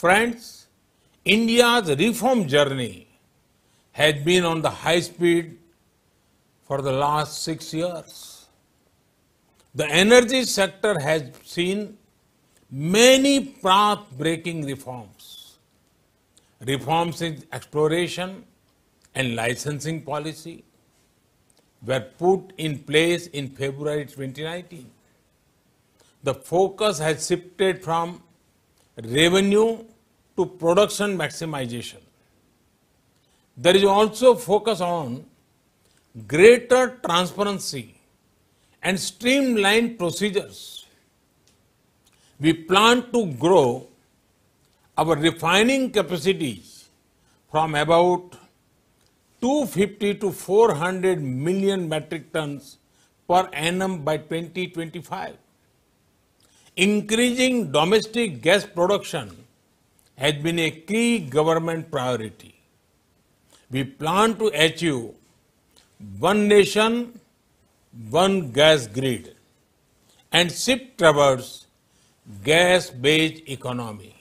Friends, India's reform journey has been on the high speed for the last six years. The energy sector has seen many path-breaking reforms. Reforms in exploration and licensing policy were put in place in February 2019. The focus has shifted from revenue to production maximization. There is also focus on greater transparency and streamlined procedures. We plan to grow our refining capacities from about 250 to 400 million metric tons per annum by 2025. Increasing domestic gas production has been a key government priority. We plan to achieve one nation, one gas grid and shift towards gas-based economy.